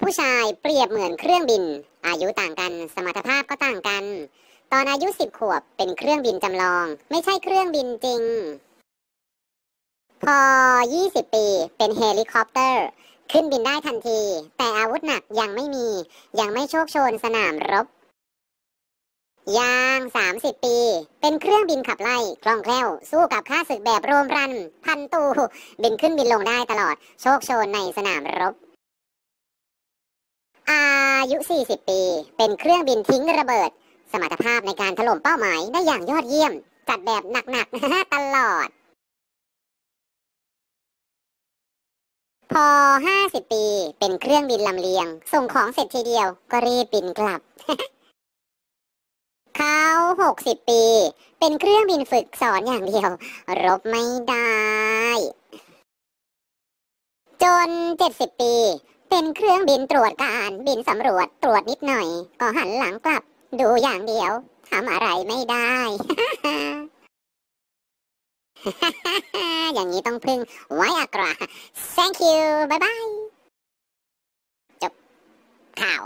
ผู้ชายเปรียบเหมือนเครื่องบิน อายุต่างกันสมรรถภาพก็ต่างกัน ตอนอายุสิบขวบเป็นเครื่องบินจำลอง ไม่ใช่เครื่องบินจริง พอ20ปีเป็นเฮลิคอปเตอร์ ขึ้นบินได้ทันที แต่อาวุธหนักยังไม่มี ยังไม่โชคโชนสนามรบ ยาง30ปี เป็นเครื่องบินขับไล่คล่องแคล่ว สู้กับข้าศึกแบบโรมรันพันตูบินขึ้นบินลงได้ตลอดโชคโชนในสนามรบอายุ 40 ปี เป็นเครื่องบินทิ้งระเบิด สมรรถภาพในการถล่มเป้าหมายได้อย่างยอดเยี่ยม จัดแบบหนักๆ ตลอด พอ 50 ปี เป็นเครื่องบินลำเลียง ส่งของเสร็จทีเดียว ก็รีบบินกลับเขา60 ปี เป็นเครื่องบินฝึกสอนอย่างเดียว รบไม่ได้ จน 70 ปีเป็นเครื่องบินตรวจการบินสำรวจตรวจนิดหน่อย ก็หันหลังกลับ ดูอย่างเดียวทำอะไรไม่ได้ อย่างนี้ต้องพึ่งไว้อากรา thank you bye bye จบ ข่าว